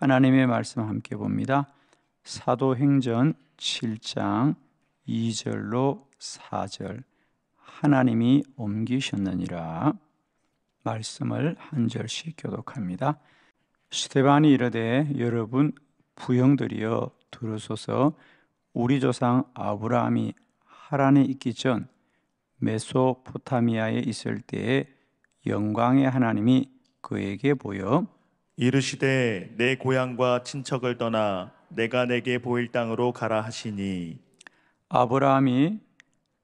하나님의 말씀 함께 봅니다. 사도행전 7장 2절로 4절 하나님이 옮기셨느니라 말씀을 한 절씩 교독합니다. 스테반이 이르되 여러분 부형들이여 들으소서 우리 조상 아브라함이 하란에 있기 전 메소포타미아에 있을 때에 영광의 하나님이 그에게 보여 이르시되 내 고향과 친척을 떠나 내가 내게 보일 땅으로 가라 하시니 아브라함이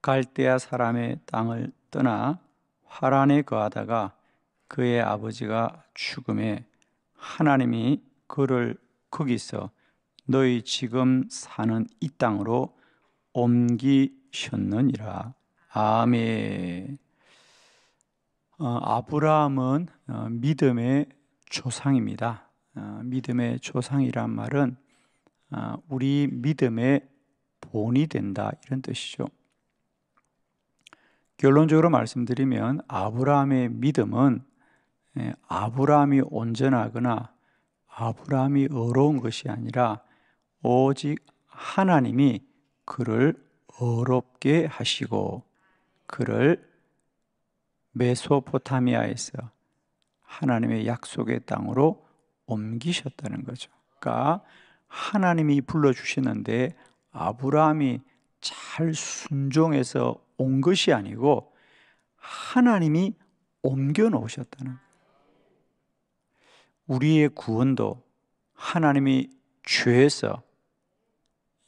갈대아 사람의 땅을 떠나 하란에 거하다가 그의 아버지가 죽음에 하나님이 그를 거기서 너희 지금 사는 이 땅으로 옮기셨느니라. 아멘. 어, 아브라함은 어, 믿음의 조상입니다. 어, 믿음의 조상이란 말은 어, 우리 믿음의 본이 된다 이런 뜻이죠. 결론적으로 말씀드리면 아브라함의 믿음은 예, 아브라함이 온전하거나 아브라함이 어려운 것이 아니라 오직 하나님이 그를 어렵게 하시고 그를 메소포타미아에서 하나님의 약속의 땅으로 옮기셨다는 거죠. 그러니까 하나님이 불러 주시는데 아브라함이 잘 순종해서 온 것이 아니고 하나님이 옮겨 놓으셨다는 우리의 구원도 하나님이 죄에서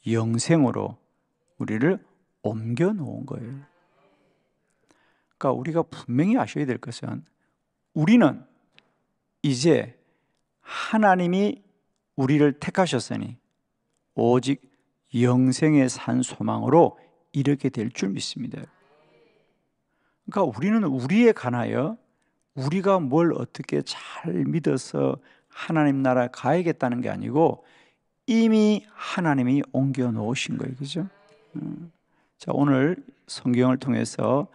영생으로 우리를 옮겨 놓은 거예요. 그러니까 우리가 분명히 아셔야 될 것은 우리는 이제 하나님이 우리를 택하셨으니 오직 영생의 산 소망으로 이렇게 될 줄 믿습니다. 그러니까 우리는 우리에 관하여 우리가 뭘 어떻게 잘 믿어서 하나님 나라 가야겠다는 게 아니고 이미 하나님이 옮겨 놓으신 거예요. 그죠? 음. 자, 오늘 성경을 통해서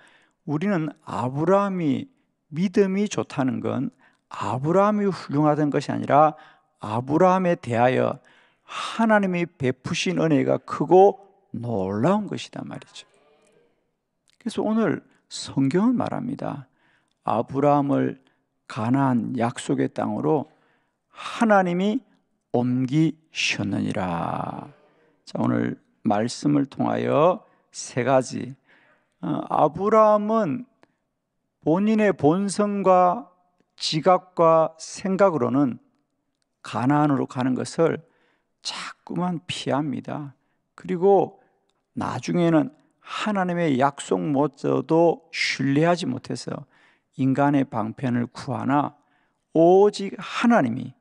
우리는 아브라함이 믿음이 좋다는 건 아브라함이 훌륭하던 것이 아니라 아브라함에 대하여 하나님이 베푸신 은혜가 크고 놀라운 것이다 말이죠. 그래서 오늘 성경은 말합니다. 아브라함을 가나안 약속의 땅으로 하나님이 옮기셨느니라. 자, 오늘 말씀을 통하여 세 가지 어, 아브라함은 본인의 본성과 지각과 생각으로는 가나안으로 가는 것을 자꾸만 피합니다. 그리고 나중에는 하나님의 약속 못져도 신뢰하지 못해서 인간의 방편을 구하나 오직 하나님이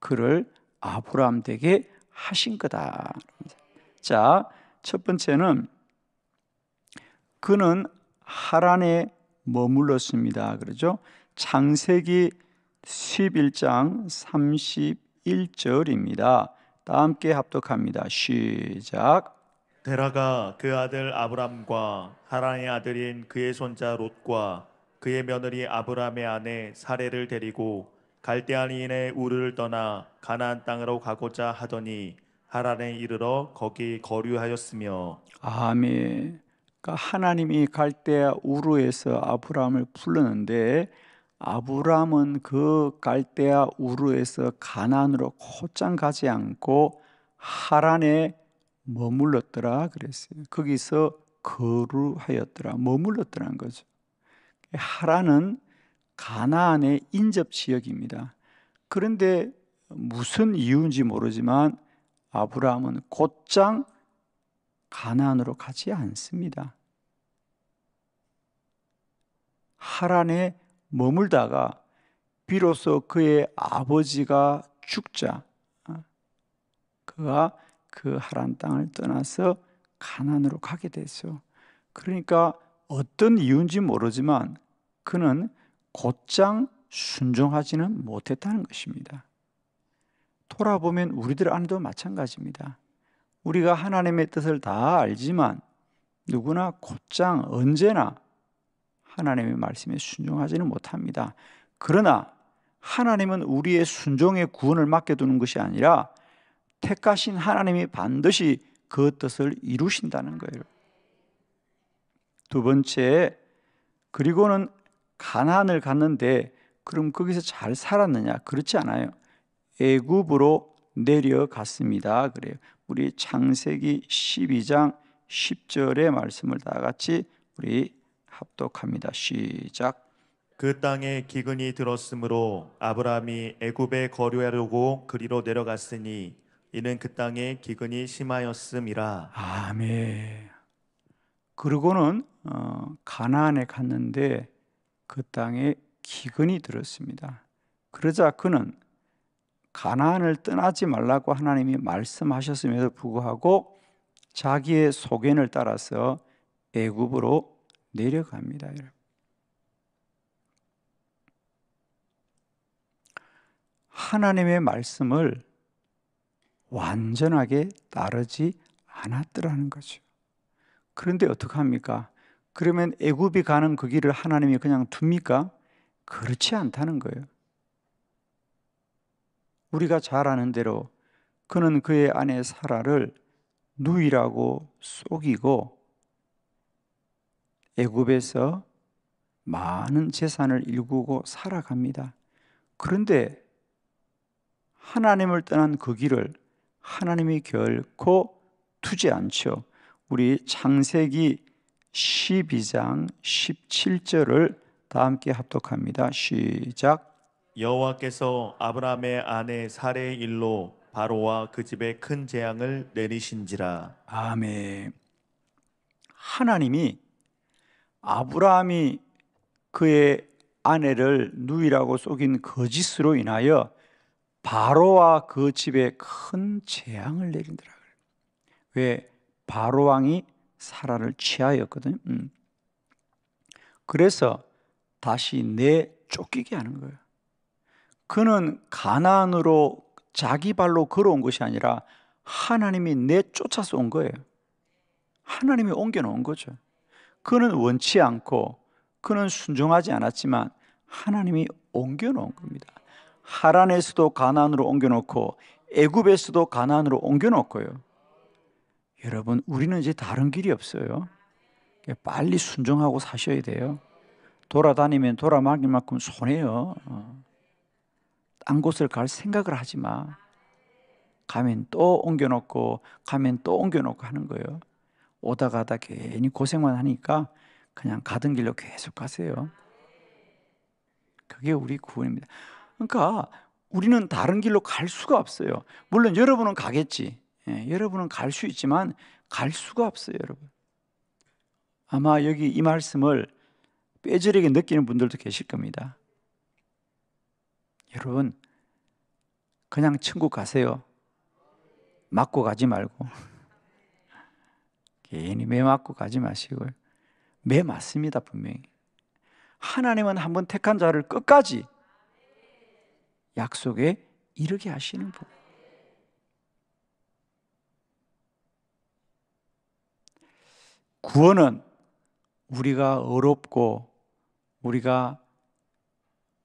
그를 아브라함 되게 하신 거다. 자, 첫 번째는 그는 하란에 머물렀습니다. 그러죠? 창세기 11장 31절입니다. 다 함께 합독합니다. 시작. 데라가 그 아들 아브람과 하란의 아들인 그의 손자 롯과 그의 며느리 아브람의 아내 사례를 데리고 갈대아인의 우르를 떠나 가나안 땅으로 가고자 하더니 하란에 이르러 거기 거류하였으며 아멘. 그러니까 하나님이 갈대아 우르에서 아브람을 불렀는데 아브라함은그 갈대아 우르에서 가난으로 곧장 가지 않고 하란에 머물렀더라 그랬어요. 거기서 거루하였더라. 머물렀더라는 거죠. 하란은 가나안의 인접 지역입니다. 그런데 무슨 이유인지 모르지만 아브라함은 곧장 가나안으로 가지 않습니다. 하란에 머물다가 비로소 그의 아버지가 죽자 어, 그가 그 하란 땅을 떠나서 가난으로 가게 됐어요. 그러니까 어떤 이유인지 모르지만 그는 곧장 순종하지는 못했다는 것입니다. 돌아보면 우리들 안도 마찬가지입니다. 우리가 하나님의 뜻을 다 알지만 누구나 곧장 언제나 하나님의 말씀에 순종하지는 못합니다. 그러나 하나님은 우리의 순종의 구원을 맡겨두는 것이 아니라 택하신 하나님이 반드시 그 뜻을 이루신다는 거예요. 두 번째, 그리고는 가난을 갔는데 그럼 거기서 잘 살았느냐? 그렇지 않아요. 애굽으로 내려갔습니다. 그래요. 우리 창세기 12장 10절의 말씀을 다 같이 우리 합독합니다. 시작. 그 땅에 기근이 들었으므로 아브라함이 애굽에 거류하려고 그리로 내려갔으니 이는 그 땅에 기근이 심하였음이라. 아멘. 그러고는 어, 가나안에 갔는데 그 땅에 기근이 들었습니다. 그러자 그는 가나안을 떠나지 말라고 하나님이 말씀하셨음에도 불구하고 자기의 소견을 따라서 애굽으로 내려갑니다. 하나님의 말씀을 완전하게 따르지 않았더라는 거죠. 그런데 어떻게 합니까? 그러면 애굽이 가는 그 길을 하나님이 그냥 둡니까? 그렇지 않다는 거예요. 우리가 잘 아는 대로 그는 그의 아내 사라를 누이라고 속이고 애굽에서 많은 재산을 일구고 살아갑니다. 그런데 하나님을 떠난 그 길을 하나님이 결코 두지 않죠. 우리 창세기 12장 17절을 다 함께 합독합니다. 시작. 여호와께서 아브라함의 아내 사례의 일로 바로와 그 집에 큰 재앙을 내리신지라. 아멘. 하나님이 아브라함이 그의 아내를 누이라고 속인 거짓으로 인하여 바로와 그 집에 큰 재앙을 내린더라. 왜 바로 왕이 사라를 취하였거든요. 음. 그래서 다시 내 쫓기게 하는 거예요. 그는 가난으로 자기 발로 걸어온 것이 아니라 하나님이 내 쫓아서 온 거예요. 하나님이 옮겨놓은 거죠. 그는 원치 않고 그는 순종하지 않았지만 하나님이 옮겨놓은 겁니다. 하란에서도 가난으로 옮겨놓고 애굽에서도 가난으로 옮겨놓고요. 여러분 우리는 이제 다른 길이 없어요. 빨리 순종하고 사셔야 돼요. 돌아다니면 돌아막일 만큼 손해요. 어. 딴 곳을 갈 생각을 하지 마. 가면 또 옮겨놓고 가면 또 옮겨놓고 하는 거예요. 오다 가다 괜히 고생만 하니까 그냥 가던 길로 계속 가세요. 그게 우리 구원입니다. 그러니까 우리는 다른 길로 갈 수가 없어요. 물론 여러분은 가겠지. 예, 여러분은 갈 수 있지만 갈 수가 없어요, 여러분. 아마 여기 이 말씀을 빼저리게 느끼는 분들도 계실 겁니다. 여러분, 그냥 천국 가세요. 맞고 가지 말고. 괜히 매 맞고 가지 마시고요. 매 맞습니다, 분명히. 하나님은 한 번 택한 자를 끝까지 약속에 이르게 하시는 분. 구원은 우리가 어렵고 우리가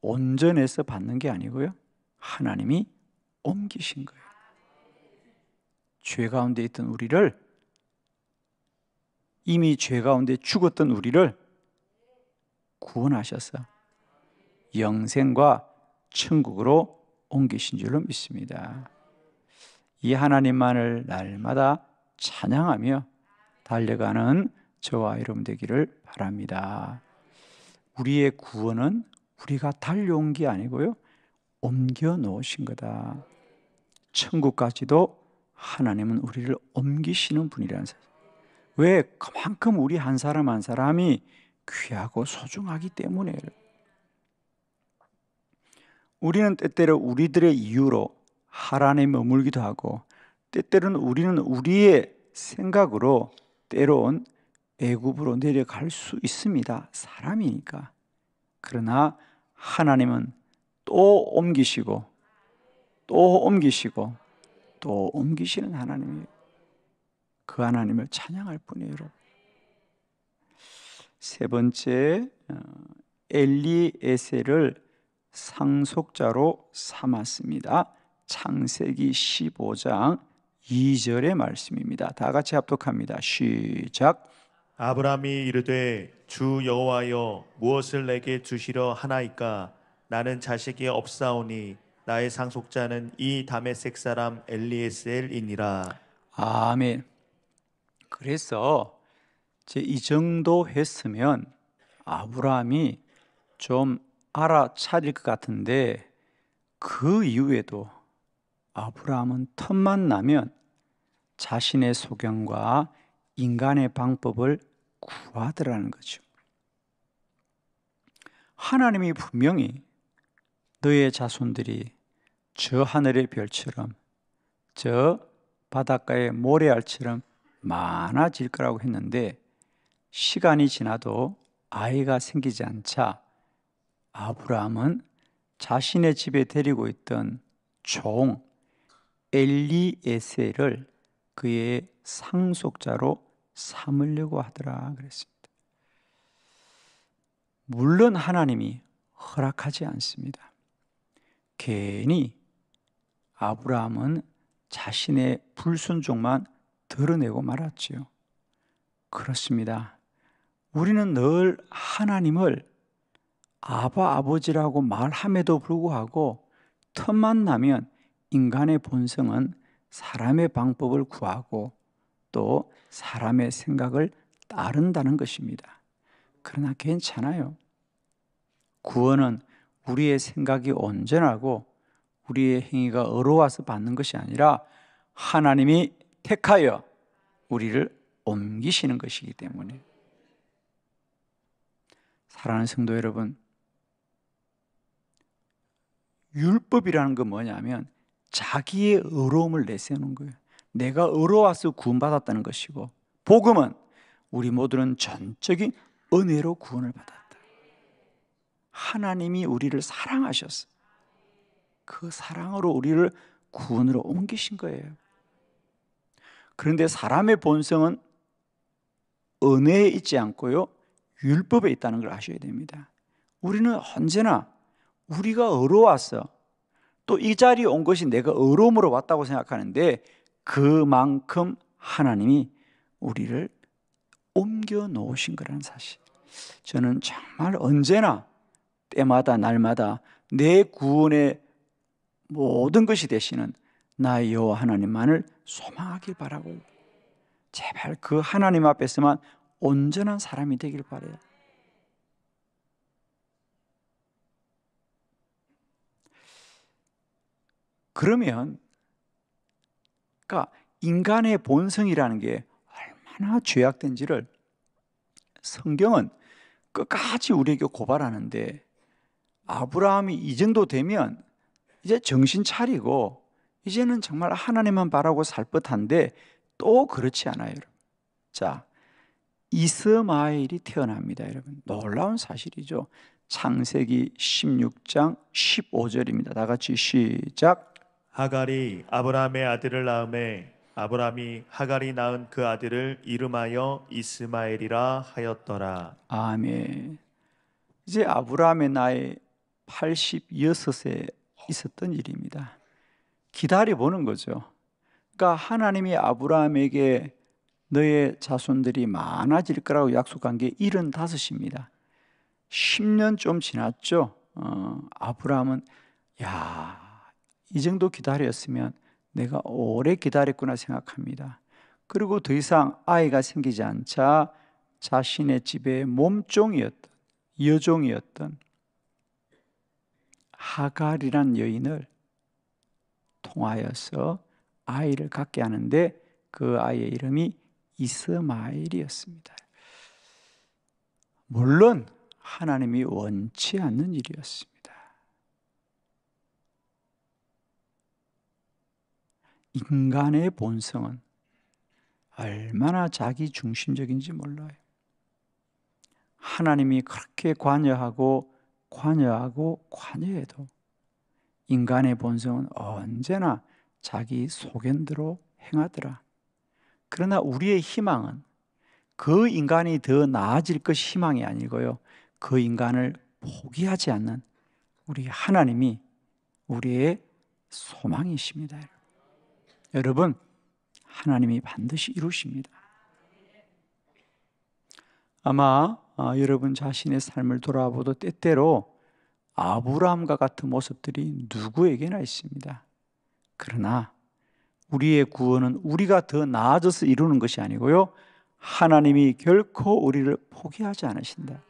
온전해서 받는 게 아니고요. 하나님이 옮기신 거예요. 죄 가운데 있던 우리를 이미 죄 가운데 죽었던 우리를 구원하셔서 영생과 천국으로 옮기신 줄로 믿습니다. 이 하나님만을 날마다 찬양하며 달려가는 저와 여러분 되기를 바랍니다. 우리의 구원은 우리가 달려온 게 아니고요. 옮겨 놓으신 거다. 천국까지도 하나님은 우리를 옮기시는 분이라는 사실. 왜? 그만큼 우리 한 사람 한 사람이 귀하고 소중하기 때문에 우리는 때때로 우리들의 이유로 하란에 머물기도 하고 때때로는 우리는 우리의 생각으로 때론 애굽으로 내려갈 수 있습니다. 사람이니까. 그러나 하나님은 또 옮기시고 또 옮기시고 또 옮기시는 하나님이에요. 그 하나님을 찬양할 뿐이에요. 세 번째 어, 엘리에셀을 상속자로 삼았습니다. 창세기 15장 2절의 말씀입니다. 다 같이 합독합니다. 시작. 아브라함이 이르되 주 여호와여 무엇을 내게 주시려 하나이까 나는 자식이 없사오니 나의 상속자는 이 다메섹 사람 엘리에셀이니라. 아멘. 그래서 이제 이 정도 했으면 아브라함이 좀 알아차릴 것 같은데 그 이후에도 아브라함은 틈만 나면 자신의 소견과 인간의 방법을 구하더라는 거죠. 하나님이 분명히 너의 자손들이 저 하늘의 별처럼 저 바닷가의 모래알처럼 많아질 거라고 했는데 시간이 지나도 아이가 생기지 않자 아브라함은 자신의 집에 데리고 있던 종 엘리에셀을 그의 상속자로 삼으려고 하더라 그랬습니다. 물론 하나님이 허락하지 않습니다. 괜히 아브라함은 자신의 불순종만 드러내고 말았지요. 그렇습니다. 우리는 늘 하나님을 아바 아버지라고 말함에도 불구하고 틈만 나면 인간의 본성은 사람의 방법을 구하고 또 사람의 생각을 따른다는 것입니다. 그러나 괜찮아요. 구원은 우리의 생각이 온전하고 우리의 행위가 어려워서 받는 것이 아니라 하나님이 택하여 우리를 옮기시는 것이기 때문에 사랑하는 성도 여러분 율법이라는 건 뭐냐면 자기의 의로움을 내세우는 거예요. 내가 의로워서 구원받았다는 것이고 복음은 우리 모두는 전적인 은혜로 구원을 받았다. 하나님이 우리를 사랑하셨어. 그 사랑으로 우리를 구원으로 옮기신 거예요. 그런데 사람의 본성은 은혜에 있지 않고요. 율법에 있다는 걸 아셔야 됩니다. 우리는 언제나 우리가 어려왔어. 또이 자리에 온 것이 내가 어려움으로 왔다고 생각하는데 그만큼 하나님이 우리를 옮겨 놓으신 거라는 사실. 저는 정말 언제나 때마다 날마다 내 구원의 모든 것이 되시는 나의 여호와 하나님만을 소망하길 바라고 제발 그 하나님 앞에서만 온전한 사람이 되길 바래요. 그러면 그러니까 인간의 본성이라는 게 얼마나 죄악된지를 성경은 끝까지 우리에게 고발하는데 아브라함이 이 정도 되면 이제 정신 차리고 이제는 정말 하나님만 바라고 살 듯한데 또 그렇지 않아요, 여러분. 자, 이스마엘이 태어납니다, 여러분. 놀라운 사실이죠. 창세기 16장 15절입니다. 다 같이 시작. 하갈이 아브라함의 아들을 낳음에 아브라함이 하갈이 낳은 그 아들을 이름하여 이스마엘이라 하였더라. 아멘. 이제 아브라함의 나이 86세에 있었던 일입니다. 기다려보는 거죠. 그러니까 하나님이 아브라함에게 너의 자손들이 많아질 거라고 약속한 게 75입니다. 10년 좀 지났죠. 어, 아브라함은 야, 이 정도 기다렸으면 내가 오래 기다렸구나 생각합니다. 그리고 더 이상 아이가 생기지 않자 자신의 집에 몸종이었던 여종이었던 하갈이란 여인을 통하여서 아이를 갖게 하는데 그 아이의 이름이 이스마엘이었습니다. 물론 하나님이 원치 않는 일이었습니다. 인간의 본성은 얼마나 자기 중심적인지 몰라요. 하나님이 그렇게 관여하고 관여하고 관여해도 인간의 본성은 언제나 자기 소견대로 행하더라. 그러나 우리의 희망은 그 인간이 더 나아질 것 희망이 아니고요. 그 인간을 포기하지 않는 우리 하나님이 우리의 소망이십니다. 여러분, 하나님이 반드시 이루십니다. 아마 아, 여러분 자신의 삶을 돌아보도 때때로 아브라함과 같은 모습들이 누구에게나 있습니다. 그러나 우리의 구원은 우리가 더 나아져서 이루는 것이 아니고요. 하나님이 결코 우리를 포기하지 않으신다.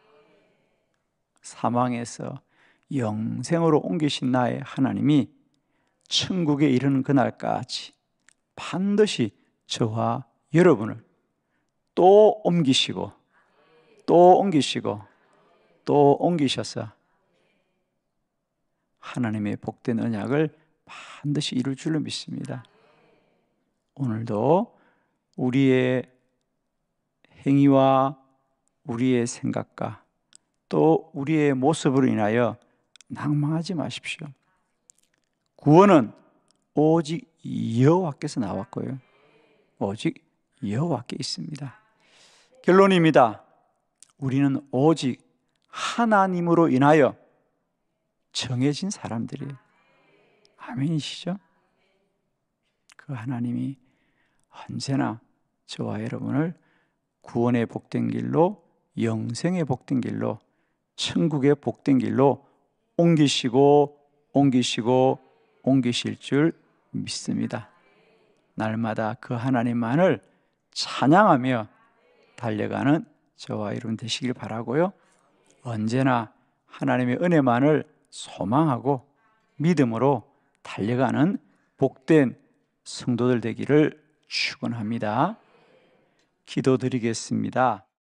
사망에서 영생으로 옮기신 나의 하나님이 천국에 이르는 그날까지 반드시 저와 여러분을 또 옮기시고 또 옮기시고 또 옮기셔서 하나님의 복된 언약을 반드시 이룰 줄로 믿습니다. 오늘도 우리의 행위와 우리의 생각과 또 우리의 모습으로 인하여 낭망하지 마십시오. 구원은 오직 여호와께서 나왔고요. 오직 여호와께 있습니다. 결론입니다. 우리는 오직 하나님으로 인하여 정해진 사람들이에요. 아멘이시죠? 그 하나님이 언제나 저와 여러분을 구원의 복된 길로, 영생의 복된 길로, 천국의 복된 길로 옮기시고, 옮기시고, 옮기실 줄 믿습니다. 날마다 그 하나님만을 찬양하며 달려가는 저와 여러분 되시길 바라고요. 언제나 하나님의 은혜만을 소망하고 믿음으로 달려가는 복된 성도들 되기를 축원합니다. 기도드리겠습니다.